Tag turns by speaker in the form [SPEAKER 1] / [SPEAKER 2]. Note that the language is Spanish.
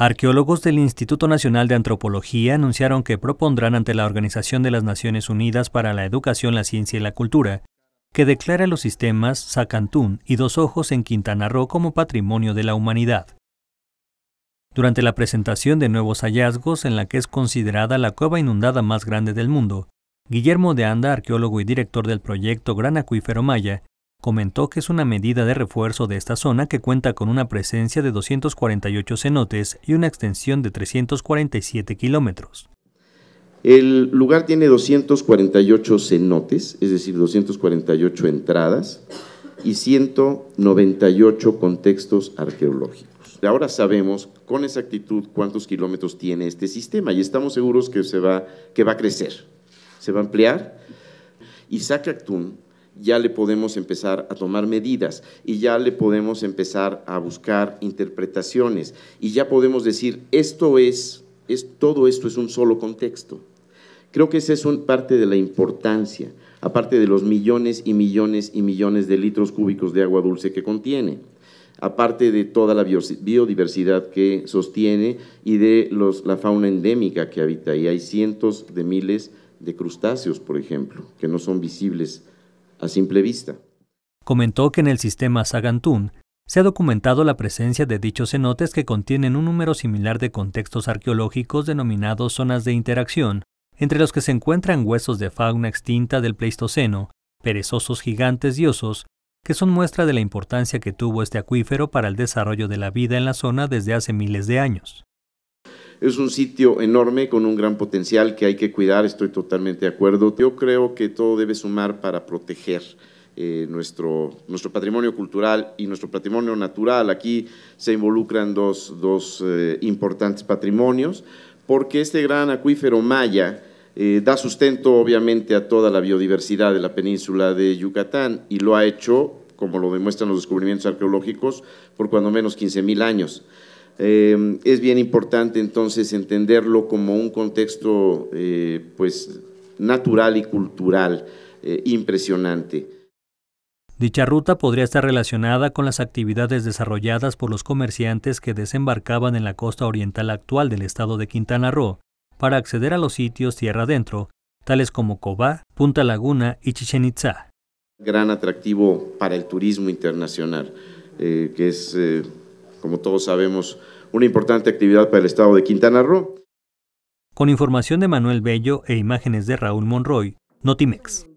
[SPEAKER 1] Arqueólogos del Instituto Nacional de Antropología anunciaron que propondrán ante la Organización de las Naciones Unidas para la Educación, la Ciencia y la Cultura que declare los sistemas Sacantún y Dos Ojos en Quintana Roo como patrimonio de la humanidad. Durante la presentación de nuevos hallazgos en la que es considerada la cueva inundada más grande del mundo, Guillermo de Anda, arqueólogo y director del proyecto Gran Acuífero Maya, comentó que es una medida de refuerzo de esta zona que cuenta con una presencia de 248 cenotes y una extensión de 347 kilómetros.
[SPEAKER 2] El lugar tiene 248 cenotes, es decir, 248 entradas y 198 contextos arqueológicos. Ahora sabemos con exactitud cuántos kilómetros tiene este sistema y estamos seguros que, se va, que va a crecer, se va a ampliar. Isaac Actun ya le podemos empezar a tomar medidas y ya le podemos empezar a buscar interpretaciones y ya podemos decir, esto es, todo esto es un solo contexto. Creo que esa es un, parte de la importancia, aparte de los millones y millones y millones de litros cúbicos de agua dulce que contiene aparte de toda la biodiversidad que sostiene y de la fauna endémica que habita. Y hay cientos de miles de crustáceos, por ejemplo, que no son visibles a simple vista.
[SPEAKER 1] Comentó que en el sistema Sagantún se ha documentado la presencia de dichos cenotes que contienen un número similar de contextos arqueológicos denominados zonas de interacción, entre los que se encuentran huesos de fauna extinta del Pleistoceno, perezosos gigantes y osos, que son muestra de la importancia que tuvo este acuífero para el desarrollo de la vida en la zona desde hace miles de años.
[SPEAKER 2] Es un sitio enorme con un gran potencial que hay que cuidar, estoy totalmente de acuerdo. Yo creo que todo debe sumar para proteger eh, nuestro, patrimonio cultural y nuestro patrimonio natural. Aquí se involucran dos, eh, importantes patrimonios, porque este gran acuífero maya, eh, da sustento obviamente a toda la biodiversidad de la península de Yucatán y lo ha hecho, como lo demuestran los descubrimientos arqueológicos, por cuando menos 15.000 años. Em, es bien importante entonces entenderlo como un contexto eh, pues, natural y cultural eh, impresionante.
[SPEAKER 1] Dicha ruta podría estar relacionada con las actividades desarrolladas por los comerciantes que desembarcaban en la costa oriental actual del estado de Quintana Roo para acceder a los sitios tierra adentro, tales como Cobá, Punta Laguna y Chichen Itzá.
[SPEAKER 2] Gran atractivo para el turismo internacional, eh, que es como todos sabemos, una importante actividad para el estado de Quintana Roo.
[SPEAKER 1] Con información de Manuel Bello e imágenes de Raúl Monroy, Notimex.